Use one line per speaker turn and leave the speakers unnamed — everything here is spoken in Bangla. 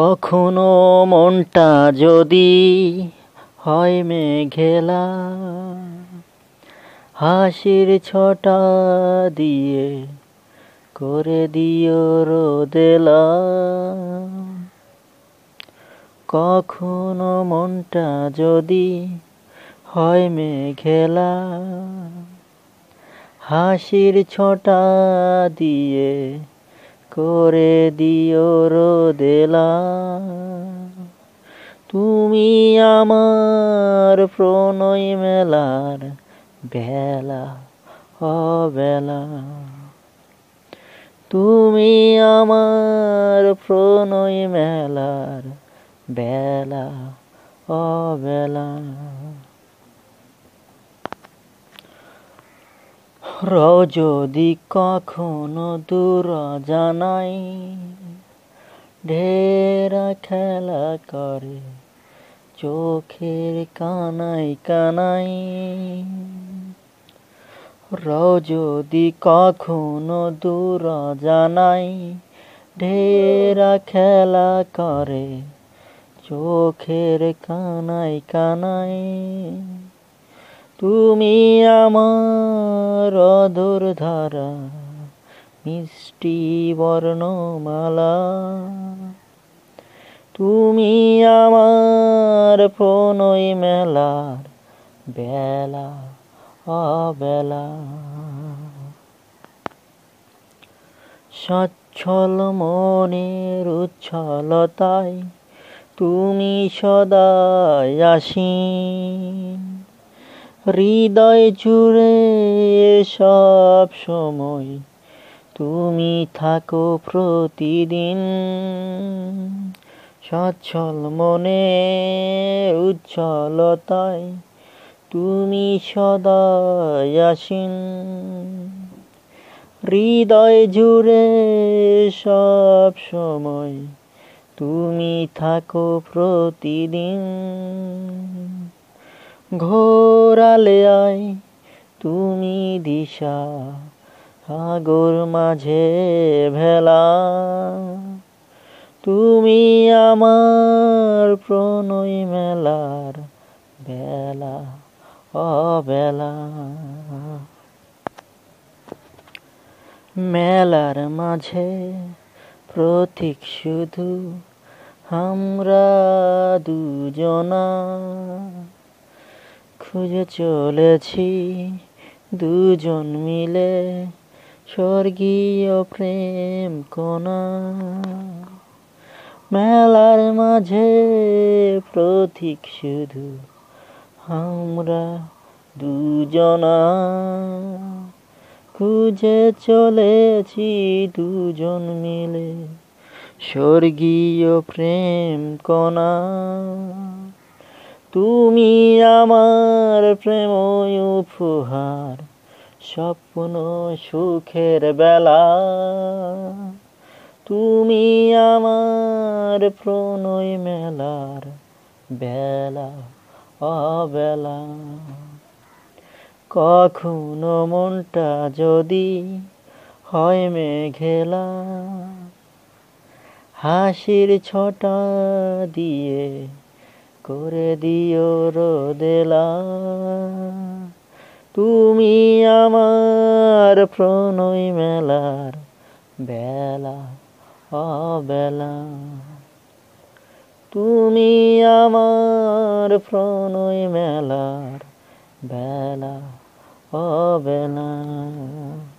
কখনো মনটা যদি হয় মেঘেলা হাসির ছটা দিয়ে করে দিও রোদেলা কখনো মনটা যদি হয় মেঘেলা হাসির ছটা দিয়ে করে দিও রোদেলা তুমি আমার প্রণয় মেলার বেলা অবেলা তুমি আমার প্রণয় মেলার বেলা অবেলা র যদি কখনো দূর জানাই ঢেরা খেলা করে চোখের কানাই কানাই র যদি কখনো দূর জানাই ঢেরা খেলা করে চোখের কানাই কানাই তুমি আমার অদর ধারা মিষ্টি বর্ণমালা তুমি আমার প্রণয় মেলার বেলা অবেলা সচ্ছল মনের উচ্ছলতায় তুমি সদা আসি হৃদয় জুড়ে সব সময় তুমি থাকো প্রতিদিন সচ্ছল মনে উজ্জ্বলতায় তুমি সদায় আসিন হৃদয় জুড়ে সব সময় তুমি থাকো প্রতিদিন ঘোর ওরালে আয় তুমি দিশা সাগর মাঝে ভেলা তুমি আমার প্রণয় মেলার বেলা অবেলা মেলার মাঝে প্রতীক শুধু আমরা দুজনা খুঁজে চলেছি দুজন মিলে স্বর্গীয় প্রেম কণা মেলার মাঝে প্রতীক শুধু আমরা দুজনা খুঁজে চলেছি দুজন মিলে স্বর্গীয় প্রেম কণা তুমি আমার প্রেম উপহার স্বপ্ন সুখের বেলা তুমি আমার প্রণয় মেলার বেলা অবেলা কখনো মনটা যদি হয় মেঘেলা হাসির ছটা দিয়ে করে দিও রোদেলা তুমি আমার প্রণয় মেলার বেলা অবেলা তুমি আমার প্রণয় মেলার বেলা অবেলা